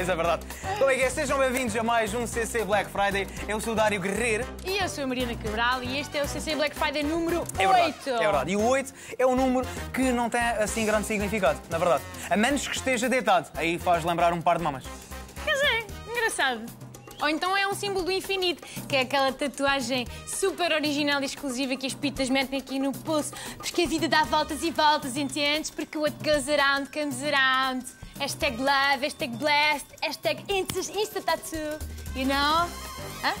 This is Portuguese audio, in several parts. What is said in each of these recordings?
tens a verdade. Como é que é? Sejam bem-vindos a mais um CC Black Friday. Eu é sou o Dário Guerreiro. E eu sou a Marina Cabral e este é o CC Black Friday número 8. É verdade, é verdade. E o 8 é um número que não tem assim grande significado, na verdade. A menos que esteja deitado. Aí faz lembrar um par de mamas. Quer dizer, engraçado. Ou então é um símbolo do infinito, que é aquela tatuagem super original e exclusiva que as pitas metem aqui no pulso, porque a vida dá voltas e voltas, entende? Porque what goes around comes around. Hashtag love, hashtag blessed, hashtag insta-tattoo, you know? Hã?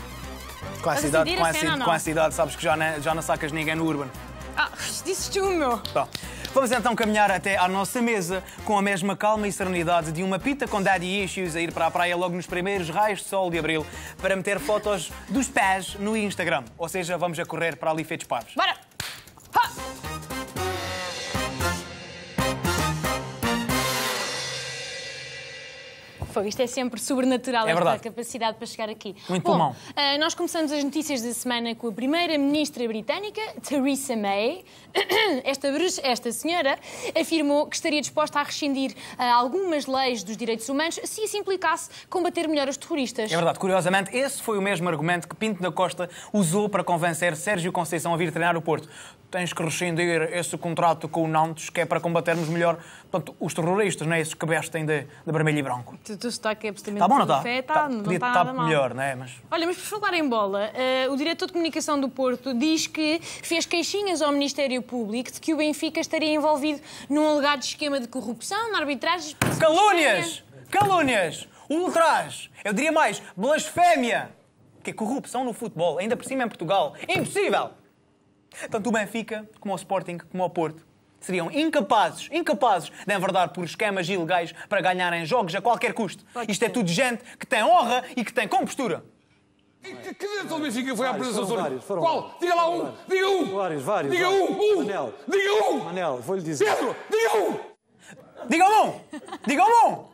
Com essa idade, com essa, com essa idade, sabes que já não, é- já não sacas ninguém no Urban. Ah, disseste tu, meu. Vamos então caminhar até à nossa mesa com a mesma calma e serenidade de uma pita com daddy issues a ir para a praia logo nos primeiros raios de sol de abril para meter fotos dos pés no Instagram. Ou seja, vamos a correr para ali feitos pavos. Bora! Foi, isto é sempre sobrenatural, é esta capacidade para chegar aqui. Muito Bom, bom. Uh, ah, nós começamos as notícias da semana com a primeira-ministra britânica, Theresa May. Esta, bruxa, esta senhora afirmou que estaria disposta a rescindir uh, algumas leis dos direitos humanos se isso implicasse combater melhor os terroristas. É verdade. Curiosamente, esse foi o mesmo argumento que Pinto da Costa usou para convencer Sérgio Conceição a vir treinar o Porto tens que rescindir esse contrato com o Nantes, que é para combatermos melhor portanto, os terroristas, não é? esses que vestem de, de vermelho e branco. O teu sotaque é absolutamente está bom, não está? Fé, tá, tá, tá, não melhor, não é? Mas... Olha, mas por falar em bola, uh, o diretor de comunicação do Porto diz que fez queixinhas ao Ministério Público de que o Benfica estaria envolvido num alegado esquema de corrupção, na arbitragem... Calúnias! Calúnias! Ultras! Eu diria mais, blasfémia! Que é corrupção no futebol, ainda por cima em Portugal. impossível! Tanto o Benfica, como o Sporting, como o Porto, seriam incapazes, incapazes de enverdar por esquemas ilegais para ganharem jogos a qualquer custo. Pode Isto é tudo gente que tem honra e que tem compostura. E que, dentro do Benfica foi à presença do foram Qual? Diga lá um! Diga um! Vários, vários. Diga um! Um! Manel. Diga um! Manel, vou-lhe dizer. Pedro! Diga um! digam um! digam um!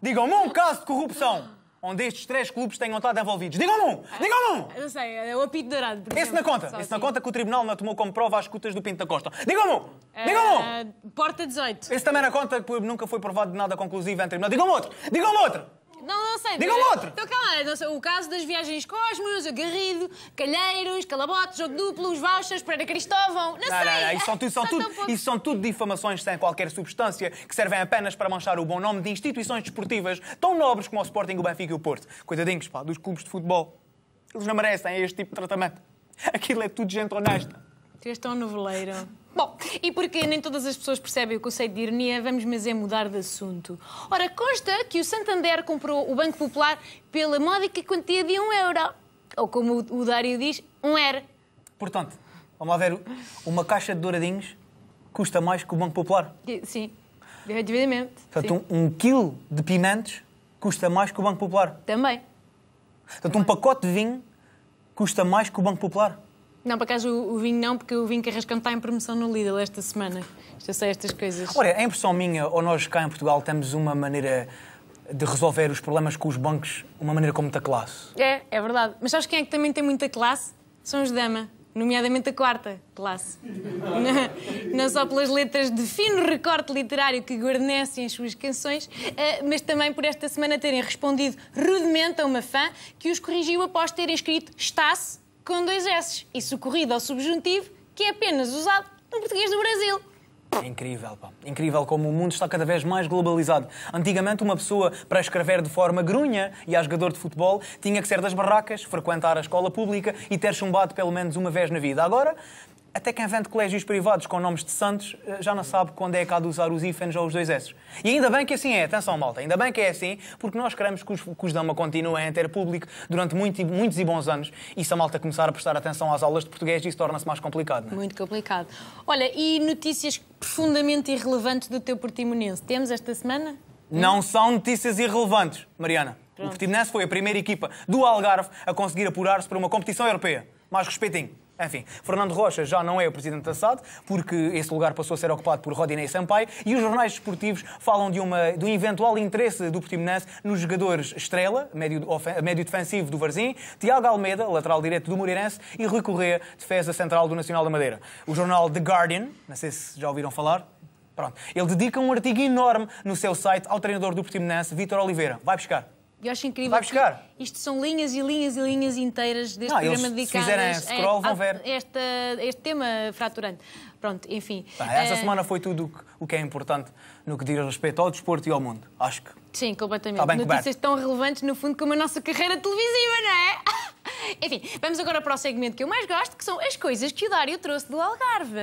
digam um caso de corrupção! onde estes três clubes tenham estado envolvidos. Digam-me um! Digam-me um! Eu sei, é o apito dourado. Por Esse na conta. Esse na conta que o Tribunal não tomou como prova as cutas do Pinto da Costa. Digam-me um! É, Digam-me um! Porta 18. Esse também na conta que nunca foi provado de nada conclusivo entre Digam-me outro! Digam-me outro! Não, não sei. Diga outro. Então, calma, não sei, o caso das viagens Cosmos, Agarrido, Calheiros, Calabote, Jogo Duplo, os Vouchers, Pereira Cristóvão. Não, não sei. Não, não. Isso, são tudo, são tudo, pouco... isso são tudo difamações sem qualquer substância que servem apenas para manchar o bom nome de instituições desportivas tão nobres como o Sporting, o Benfica e o Porto. Coitadinhos, pá, dos clubes de futebol. Eles não merecem este tipo de tratamento. Aquilo é tudo gente honesta. Tu és tão noveleiro. Bom, e porque nem todas as pessoas percebem o conceito de ironia, vamos mas é mudar de assunto. Ora, consta que o Santander comprou o Banco Popular pela módica quantia de um euro. Ou como o Dário diz, um era. Portanto, vamos ver uma caixa de douradinhos custa mais que o Banco Popular? Sim, devidamente. Portanto, um, um quilo de pimentos custa mais que o Banco Popular? Também. Portanto, Também. um pacote de vinho custa mais que o Banco Popular? Não, por acaso o, vinho não, porque o vinho Carrascão está em promoção no Lidl esta semana. Já é sei estas coisas. Olha, é impressão minha, ou nós cá em Portugal temos uma maneira de resolver os problemas com os bancos, uma maneira com muita classe. É, é verdade. Mas sabes quem é que também tem muita classe? São os dama. Nomeadamente a quarta classe. Não, não só pelas letras de fino recorte literário que guarnecem as suas canções, eh, mas também por esta semana terem respondido rudemente a uma fã que os corrigiu após terem escrito está-se com dois S e socorrido ao subjuntivo, que é apenas usado no português do Brasil. incrível, pá. Incrível como o mundo está cada vez mais globalizado. Antigamente, uma pessoa, para escrever de forma grunha e a jogador de futebol, tinha que ser das barracas, frequentar a escola pública e ter chumbado pelo menos uma vez na vida. Agora, até quem vende colégios privados com nomes de santos eh, já não sabe quando é que há de usar os hífenes ou os dois S's. E ainda bem que assim é, atenção malta, ainda bem que é assim, porque nós queremos que os, que os Dama continuem a ter público durante muito, muitos e bons anos e se a malta começar a prestar atenção às aulas de português isso torna-se mais complicado. Não é? Muito complicado. Olha, e notícias profundamente irrelevantes do teu portimonense, temos esta semana? Não são notícias irrelevantes, Mariana. Pronto. O Portimonense foi a primeira equipa do Algarve a conseguir apurar-se para uma competição europeia. Mais respeitinho. Enfim, Fernando Rocha já não é o presidente da SAD, porque esse lugar passou a ser ocupado por Rodinei Sampaio, e os jornais desportivos falam de, uma, de um eventual interesse do Portimonense nos jogadores Estrela, médio, médio defensivo do Varzim, Tiago Almeida, lateral direito do Moreirense, e Rui defesa central do Nacional da Madeira. O jornal The Guardian, não sei se já ouviram falar, Pronto. Ele dedica um artigo enorme no seu site ao treinador do Portimonense, Vítor Oliveira. Vai buscar. Eu acho incrível. Vai buscar. Isto são linhas e linhas e linhas inteiras deste não, programa eles, dedicadas. Se fizerem scroll, vão ver. este tema fraturante. Pronto, enfim. Tá, essa é... semana foi tudo o que é importante no que diz respeito ao desporto e ao mundo. Acho que. Sim, completamente. Tá Notícias coberto. tão relevantes, no fundo, como a nossa carreira televisiva, não é? Enfim, vamos agora para o segmento que eu mais gosto, que são as coisas que o Dário trouxe do Algarve.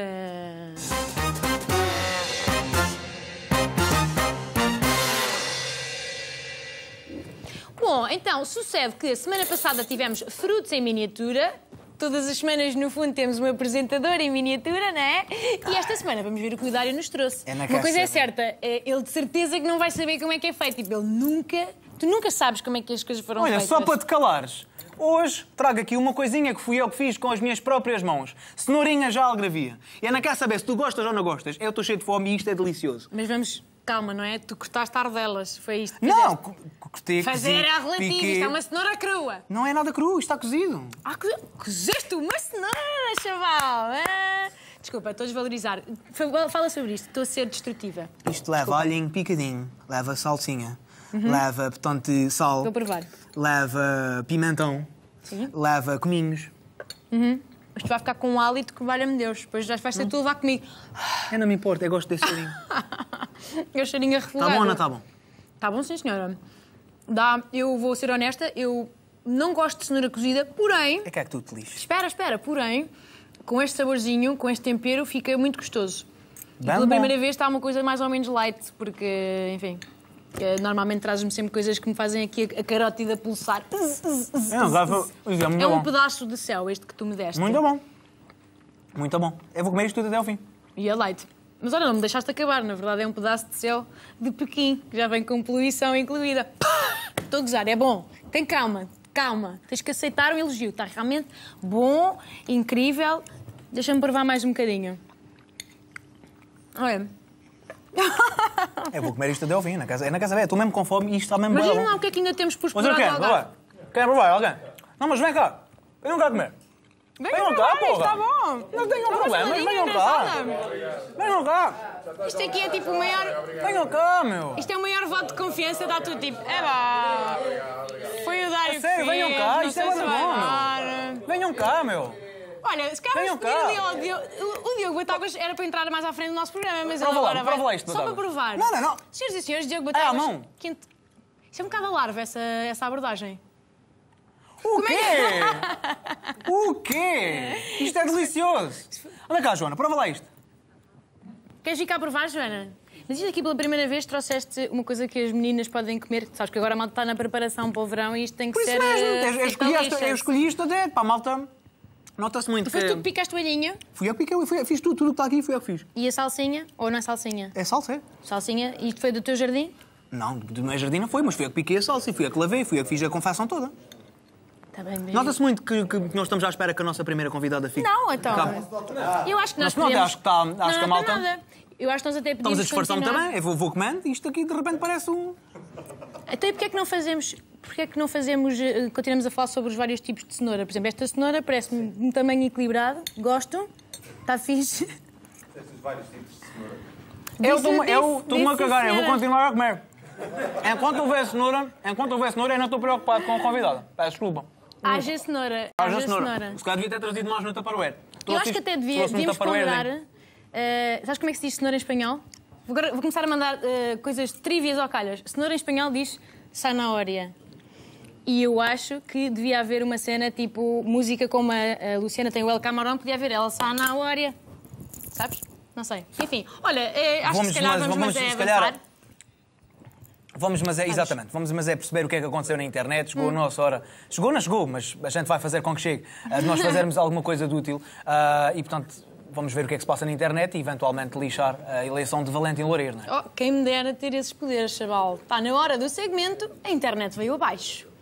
Bom, então, sucede que a semana passada tivemos frutos em miniatura. Todas as semanas, no fundo, temos uma apresentadora em miniatura, não é? E esta semana vamos ver o que o Dário nos trouxe. É uma coisa é, é? certa, é, ele de certeza que não vai saber como é que é feito. Tipo, ele nunca... Tu nunca sabes como é que as coisas foram Olha, feitas. Olha, só para te calares. Hoje trago aqui uma coisinha que fui eu que fiz com as minhas próprias mãos. Cenourinha já algravia. E Ana quer saber se tu gostas ou não gostas. Eu estou cheio de fome e isto é delicioso. Mas vamos Calma, não é? Tu cortaste ardelas, foi isto? não, cortei Fazer a relativa, isto é uma cenoura crua. Não é nada cru, está cozido. Ah, co- cozeste uma cenoura, chaval! é Desculpa, estou a desvalorizar. Fala sobre isto, estou a ser destrutiva. Isto leva olhinho picadinho, leva salsinha, uhum. leva botão de sal, Vou provar. leva pimentão, Sim. leva cominhos. Uhum. Isto vai ficar com um hálito que valha-me Deus, depois já vais ter tu hum. a levar comigo. Eu não me importo, eu gosto desse olhinho é o cheirinho a é refogado. Está bom, Ana está bom? Está bom, sim, senhora. Dá, eu vou ser honesta, eu não gosto de cenoura cozida, porém... É que é que tu utilizas? Espera, espera, porém, com este saborzinho, com este tempero, fica muito gostoso. E pela bom. primeira vez está uma coisa mais ou menos light, porque, enfim... Normalmente trazes-me sempre coisas que me fazem aqui a carótida pulsar. Não, É, é um pedaço de céu este que tu me deste. Muito bom. Muito bom. Eu vou comer isto tudo até ao fim. E é light. Mas olha, não me deixaste acabar, na verdade é um pedaço de céu de Pequim, que já vem com poluição incluída. Estou a gozar, é bom. Tem calma, calma. Tens que aceitar o elogio. Está realmente bom, incrível. Deixa-me provar mais um bocadinho. Olha. Eu vou comer isto de ao na casa, é na casa velha. Estou mesmo com fome e isto está mesmo Mas bom. Mas lá o que é que ainda temos por explorar Mas eu quero, Quer provar alguém? Não, mas vem cá. Eu não quero comer. Vem, cá, jogar, porra. Tá bom. Não tem problema, venham vem jogar. Vem jogar. Isto aqui é tipo o maior... Vem jogar, meu. Isto é o maior voto de confiança, dá tudo tipo... É vá. Foi o Dário é Sério, venham cá. Isto é muito bom, meu. Venham cá, meu. Olha, se calhar vamos pedir ali Diogo. O Diogo Batagas era para entrar mais à frente do nosso programa, mas agora vai... Prova isto, Só para provar. Não, não, não. Senhoras e senhores, Diogo Batagas... É à mão. Quente... Isso é um bocado larva, essa, essa abordagem. O é quê? o quê? Isto é delicioso. Olha cá, Joana, prova lá isto. Queres ficar a provar, Joana? Mas isto aqui pela primeira vez trouxeste uma coisa que as meninas podem comer, que sabes que agora a malta está na preparação para o verão e isto tem que Por isso ser. Mesmo. Eh, eu, escolhi esta, eu escolhi isto até, pá, malta. Nota-se muito. Foi que... tu que picaste o olhinho? Fui eu que piquei, fui, fiz tudo, tudo que está aqui, fui eu que fiz. E a salsinha? Ou não é salsinha? É salsa, é. Salsinha, isto foi do teu jardim? Não, do meu jardim não foi, mas fui eu que piquei a salsa, fui eu que lavei, fui eu que fiz a confecção toda. Tá Nota-se muito que, que nós estamos à espera que a nossa primeira convidada fique. Não, então. Eu acho que nós podemos... acho que, tá, acho não, que a malta. Nada. Eu acho que nós até podemos. Estamos a esforçar-me também. Eu vou, vou e isto aqui de repente parece um. Até então, porque é que não fazemos. Porque é que não fazemos. Eh, continuamos a falar sobre os vários tipos de cenoura. Por exemplo, esta cenoura parece-me um tamanho equilibrado. Gosto. Está fixe. Esses vários tipos de cenoura. Eu estou-me a cagar, eu vou continuar a comer. Enquanto houver cenoura, enquanto houver cenoura, eu não estou preocupado com a convidada. Peço desculpa. Haja cenoura. Haja cenoura. Se calhar devia ter trazido mais no Tupperware. Eu acho que até devia, devíamos ponderar. Uh, eh, sabes como é que se diz cenoura em espanhol? Vou, vou começar a mandar uh, coisas trívias ao calhas. Cenoura em espanhol diz sanaória. E eu acho que devia haver uma cena tipo música como a, a Luciana tem o El Camarón, podia haver ela sanaória. Sabes? Não sei. Enfim, olha, eh, acho vamos, que se calhar vamos, vamos, vamos é, se calhar, avançar. Vamos, mas é, exatamente, vamos, mas é perceber o que é que aconteceu na internet. Chegou a nossa hora. Chegou, não chegou, mas a gente vai fazer com que chegue. Uh, nós fazermos alguma coisa de útil. Uh, e, portanto, vamos ver o que é que se passa na internet e eventualmente lixar a eleição de Valente Loureiro. É? Oh, quem me dera ter esses poderes, chaval. Está na hora do segmento, a internet veio abaixo.